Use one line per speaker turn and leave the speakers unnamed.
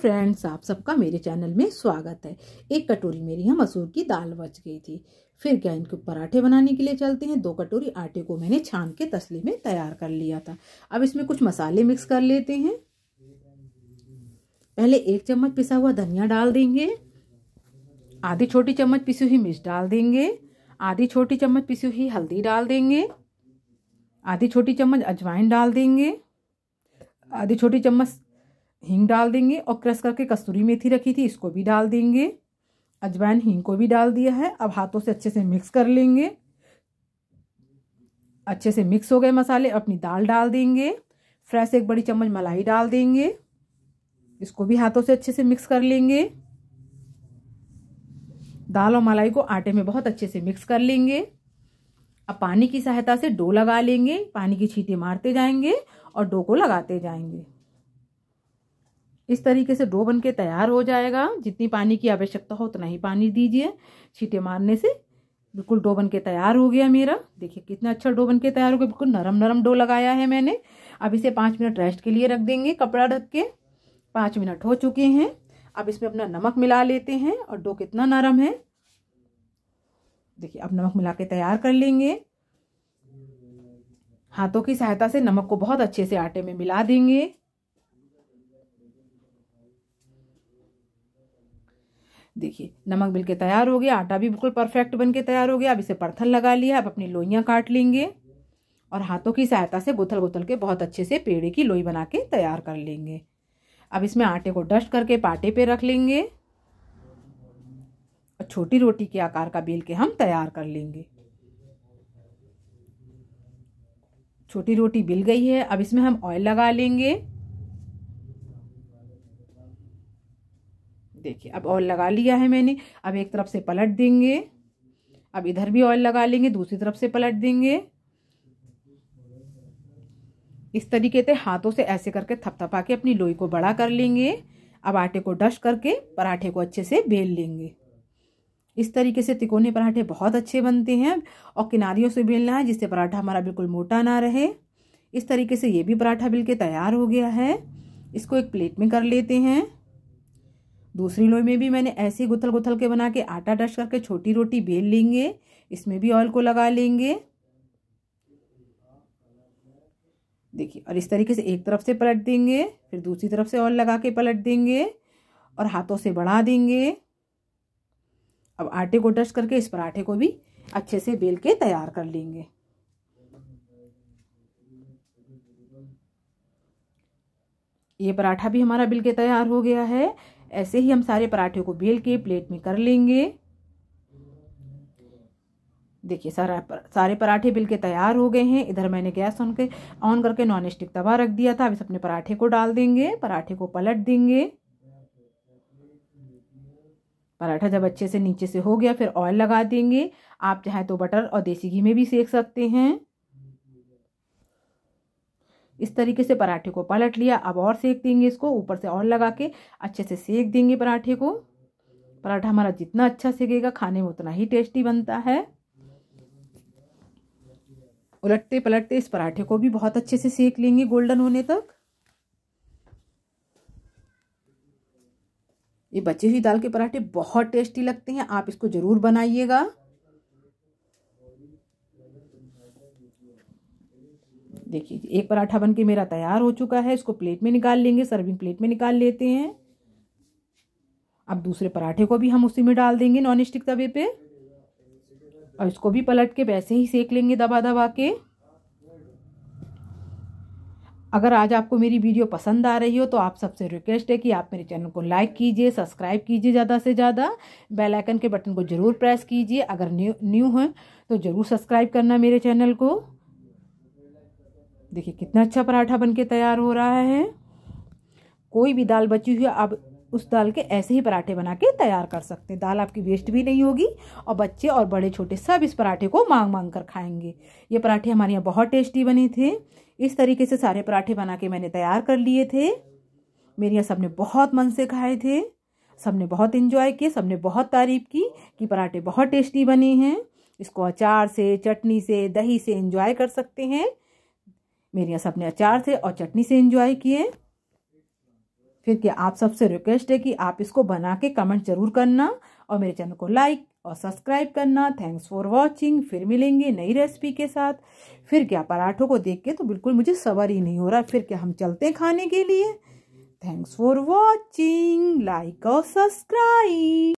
friends आप सबका मेरे चैनल में स्वागत है एक कटोरी मेरी यहाँ मसूर की दाल बच गई थी फिर क्या इनके पराठे बनाने के लिए चलते हैं दो कटोरी आटे को मैंने छान के तसली में तैयार कर लिया था अब इसमें कुछ मसाले मिक्स कर लेते हैं पहले एक चम्मच पिसा हुआ धनिया डाल देंगे आधी छोटी चम्मच पिसी हुई मिर्च डाल देंगे आधी छोटी चम्मच पिसी हुई हल्दी डाल देंगे आधी छोटी चम्मच अजवाइन डाल देंगे आधी छोटी चम्मच हींग डाल देंगे और क्रश करके कस्तूरी मेथी रखी थी इसको भी डाल देंगे अजवाइन हींग को भी डाल दिया है अब हाथों से अच्छे से मिक्स कर लेंगे अच्छे से मिक्स हो गए मसाले अपनी दाल डाल देंगे फ्रेश एक बड़ी चम्मच मलाई डाल देंगे इसको भी हाथों से अच्छे से मिक्स कर लेंगे दाल और मलाई को आटे में बहुत अच्छे से मिक्स कर लेंगे अब पानी की सहायता से डो लगा लेंगे पानी की छींटे मारते जाएंगे और डो को लगाते जाएंगे इस तरीके से डो बन के तैयार हो जाएगा जितनी पानी की आवश्यकता हो उतना ही पानी दीजिए छीटे मारने से बिल्कुल डो बन के तैयार हो गया मेरा देखिए कितना अच्छा डो बन के तैयार हो गया बिल्कुल नरम नरम डो लगाया है मैंने अब इसे पाँच मिनट रेस्ट के लिए रख देंगे कपड़ा ढक के पाँच मिनट हो चुके हैं अब इसमें अपना नमक मिला लेते हैं और डो कितना नरम है देखिए अब नमक मिला के तैयार कर लेंगे हाथों की सहायता से नमक को बहुत अच्छे से आटे में मिला देंगे देखिए नमक मिलके तैयार हो गया आटा भी बिल्कुल परफेक्ट बन के तैयार हो गया अब इसे परथल लगा लिया अब अपनी लोइयाँ काट लेंगे और हाथों की सहायता से गुथल गुथल के बहुत अच्छे से पेड़े की लोई बना के तैयार कर लेंगे अब इसमें आटे को डस्ट करके पाटे पे रख लेंगे और छोटी रोटी के आकार का बेल के हम तैयार कर लेंगे छोटी रोटी बिल गई है अब इसमें हम ऑयल लगा लेंगे देखिए अब ऑयल लगा लिया है मैंने अब एक तरफ से पलट देंगे अब इधर भी ऑयल लगा लेंगे दूसरी तरफ से पलट देंगे इस तरीके से हाथों से ऐसे करके थपथपा के अपनी लोई को बड़ा कर लेंगे अब आटे को डश करके पराठे को अच्छे से बेल लेंगे इस तरीके से तिकोने पराठे बहुत अच्छे बनते हैं और किनारियों से बेलना है जिससे पराठा हमारा बिल्कुल मोटा ना रहे इस तरीके से ये भी पराठा बिल के तैयार हो गया है इसको एक प्लेट में कर लेते हैं दूसरी लोई में भी मैंने ऐसे गुथल गुथल के बना के आटा डस्ट करके छोटी रोटी बेल लेंगे इसमें भी ऑयल को लगा लेंगे देखिए और इस तरीके से एक तरफ से पलट देंगे फिर दूसरी तरफ से ऑयल लगा के पलट देंगे और हाथों से बढ़ा देंगे अब आटे को डस्ट करके इस पराठे को भी अच्छे से बेल के तैयार कर लेंगे ये पराठा भी हमारा बिल के तैयार हो गया है ऐसे ही हम सारे पराठे को बेल के प्लेट में कर लेंगे देखिए सारा पर, सारे पराठे बिल के तैयार हो गए हैं इधर मैंने गैस ऑन के ऑन करके नॉन स्टिक तवा रख दिया था अब इस अपने पराठे को डाल देंगे पराठे को पलट देंगे पराठा जब अच्छे से नीचे से हो गया फिर ऑयल लगा देंगे आप चाहे तो बटर और देसी घी में भी सेक सकते हैं इस तरीके से पराठे को पलट लिया अब और सेक देंगे इसको ऊपर से और लगा के अच्छे से सेक देंगे पराठे को पराठा हमारा जितना अच्छा सेकेगा खाने में उतना ही टेस्टी बनता है उलटते पलटते इस पराठे को भी बहुत अच्छे से सेक लेंगे गोल्डन होने तक ये बची हुई दाल के पराठे बहुत टेस्टी लगते हैं आप इसको ज़रूर बनाइएगा देखिए एक पराठा बनके मेरा तैयार हो चुका है इसको प्लेट में निकाल लेंगे सर्विंग प्लेट में निकाल लेते हैं अब दूसरे पराठे को भी हम उसी में डाल देंगे नॉन स्टिक तवे पे और इसको भी पलट के वैसे ही सेक लेंगे दबा दबा के अगर आज आपको मेरी वीडियो पसंद आ रही हो तो आप सबसे रिक्वेस्ट है कि आप मेरे चैनल को लाइक कीजिए सब्सक्राइब कीजिए ज़्यादा से ज़्यादा बेल आइकन के बटन को ज़रूर प्रेस कीजिए अगर न्यू न्यू हैं तो ज़रूर सब्सक्राइब करना मेरे चैनल को देखिए कितना अच्छा पराठा बनके तैयार हो रहा है कोई भी दाल बची हुई आप उस दाल के ऐसे ही पराठे बना के तैयार कर सकते हैं दाल आपकी वेस्ट भी नहीं होगी और बच्चे और बड़े छोटे सब इस पराठे को मांग मांग कर खाएंगे ये पराठे हमारे यहाँ बहुत टेस्टी बने थे इस तरीके से सारे पराठे बना के मैंने तैयार कर लिए थे मेरे यहाँ सबने बहुत मन से खाए थे सबने बहुत इन्जॉय किए सबने बहुत तारीफ़ की कि पराठे बहुत टेस्टी बने हैं इसको अचार से चटनी से दही से इन्जॉय कर सकते हैं मेरे यहाँ सबने अचार से और चटनी से एंजॉय किए फिर क्या आप सबसे रिक्वेस्ट है कि आप इसको बना के कमेंट जरूर करना और मेरे चैनल को लाइक और सब्सक्राइब करना थैंक्स फॉर वॉचिंग फिर मिलेंगे नई रेसिपी के साथ फिर क्या पराठों को देख के तो बिल्कुल मुझे सबर ही नहीं हो रहा फिर क्या हम चलते हैं खाने के लिए थैंक्स फॉर वॉचिंग लाइक और सब्सक्राइब